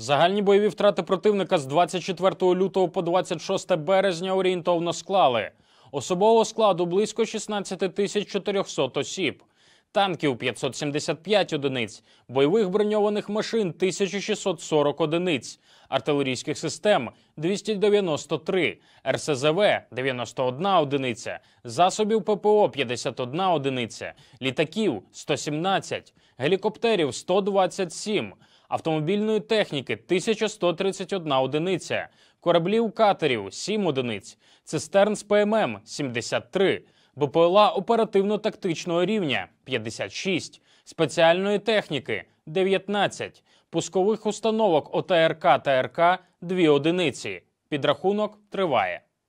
Загальні бойові втрати противника з 24 лютого по 26 березня орієнтовно склали. Особового складу близько 16 тисяч 400 осіб, танків 575 одиниць, бойових броньованих машин 1640 одиниць, артилерійських систем 293, РСЗВ 91 одиниця, засобів ППО 51 одиниця, літаків 117, гелікоптерів 127, автомобільної техніки 1131 одиниця, кораблів катерів 7 одиниць, цистерн з ПММ 73, БПЛА оперативно-тактичного рівня 56, спеціальної техніки 19, пускових установок ОТРК та РК 2 одиниці. Підрахунок триває.